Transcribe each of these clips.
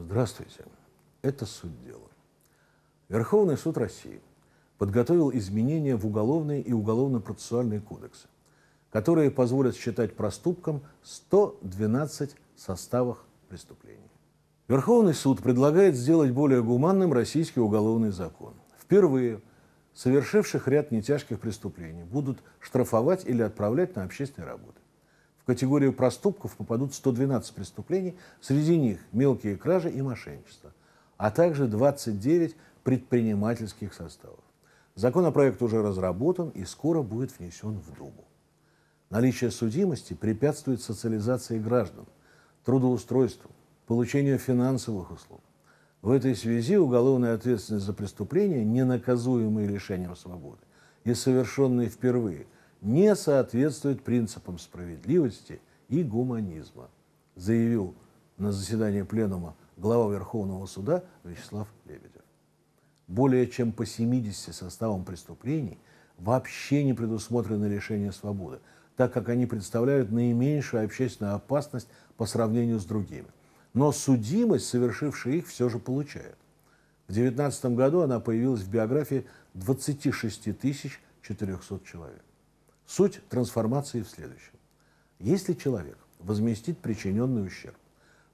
Здравствуйте. Это суть дела. Верховный суд России подготовил изменения в уголовные и уголовно процессуальные кодексы, которые позволят считать проступком 112 составах преступлений. Верховный суд предлагает сделать более гуманным российский уголовный закон. Впервые совершивших ряд нетяжких преступлений будут штрафовать или отправлять на общественные работы категорию проступков попадут 112 преступлений, среди них мелкие кражи и мошенничество, а также 29 предпринимательских составов. Законопроект уже разработан и скоро будет внесен в Думу. Наличие судимости препятствует социализации граждан, трудоустройству, получению финансовых услуг. В этой связи уголовная ответственность за преступления, ненаказуемые лишением свободы и совершенные впервые – не соответствует принципам справедливости и гуманизма, заявил на заседании пленума глава Верховного суда Вячеслав Лебедев. Более чем по 70 составам преступлений вообще не предусмотрено лишение свободы, так как они представляют наименьшую общественную опасность по сравнению с другими. Но судимость, совершившая их, все же получает. В 2019 году она появилась в биографии 26 400 человек. Суть трансформации в следующем. Если человек возместит причиненный ущерб,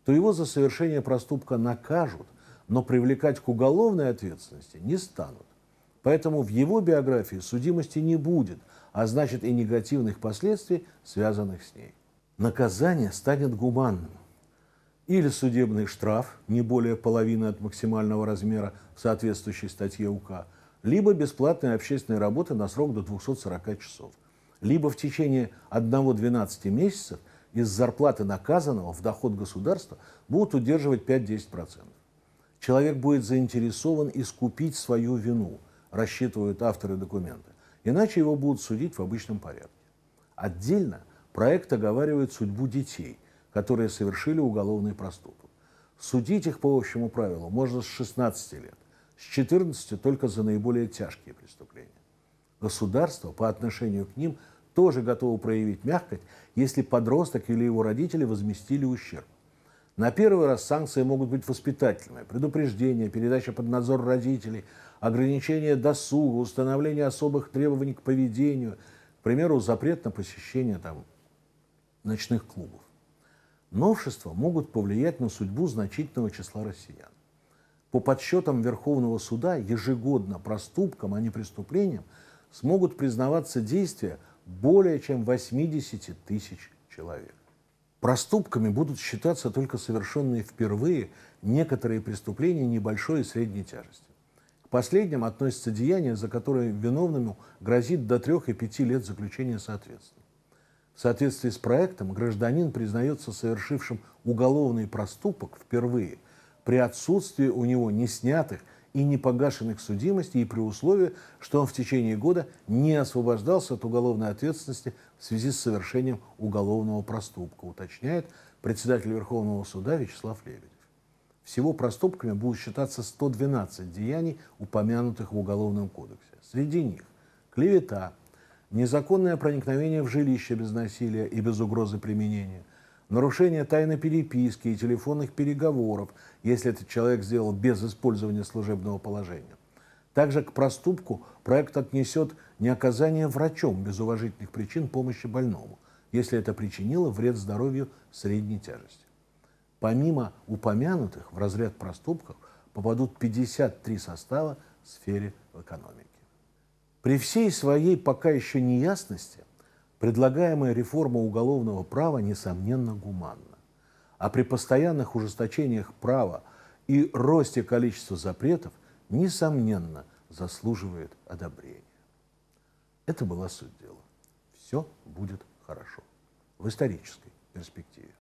то его за совершение проступка накажут, но привлекать к уголовной ответственности не станут. Поэтому в его биографии судимости не будет, а значит и негативных последствий, связанных с ней. Наказание станет гуманным. Или судебный штраф, не более половины от максимального размера в соответствующей статье УК, либо бесплатные общественные работы на срок до 240 часов – либо в течение 1-12 месяцев из зарплаты наказанного в доход государства будут удерживать 5-10%. Человек будет заинтересован искупить свою вину, рассчитывают авторы документа. Иначе его будут судить в обычном порядке. Отдельно проект оговаривает судьбу детей, которые совершили уголовный проступок. Судить их по общему правилу можно с 16 лет, с 14 только за наиболее тяжкие преступления. Государство по отношению к ним – тоже готово проявить мягкость, если подросток или его родители возместили ущерб. На первый раз санкции могут быть воспитательные, предупреждение, передача под надзор родителей, ограничение досуга, установление особых требований к поведению, к примеру, запрет на посещение там, ночных клубов. Новшества могут повлиять на судьбу значительного числа россиян. По подсчетам Верховного суда, ежегодно проступкам, а не преступлением, смогут признаваться действия – более чем 80 тысяч человек. Проступками будут считаться только совершенные впервые некоторые преступления небольшой и средней тяжести. К последним относятся деяния, за которые виновному грозит до 3 и 5 лет заключения соответственно. В соответствии с проектом гражданин признается совершившим уголовный проступок впервые при отсутствии у него неснятых и непогашенных судимостей и при условии, что он в течение года не освобождался от уголовной ответственности в связи с совершением уголовного проступка, уточняет председатель Верховного суда Вячеслав Лебедев. Всего проступками будут считаться 112 деяний, упомянутых в Уголовном кодексе. Среди них клевета, незаконное проникновение в жилище без насилия и без угрозы применения – нарушение тайны переписки и телефонных переговоров, если этот человек сделал без использования служебного положения. Также к проступку проект отнесет не оказание врачом без уважительных причин помощи больному, если это причинило вред здоровью средней тяжести. Помимо упомянутых в разряд проступков попадут 53 состава в сфере экономики. При всей своей пока еще неясности – Предлагаемая реформа уголовного права, несомненно, гуманна. А при постоянных ужесточениях права и росте количества запретов, несомненно, заслуживает одобрения. Это была суть дела. Все будет хорошо в исторической перспективе.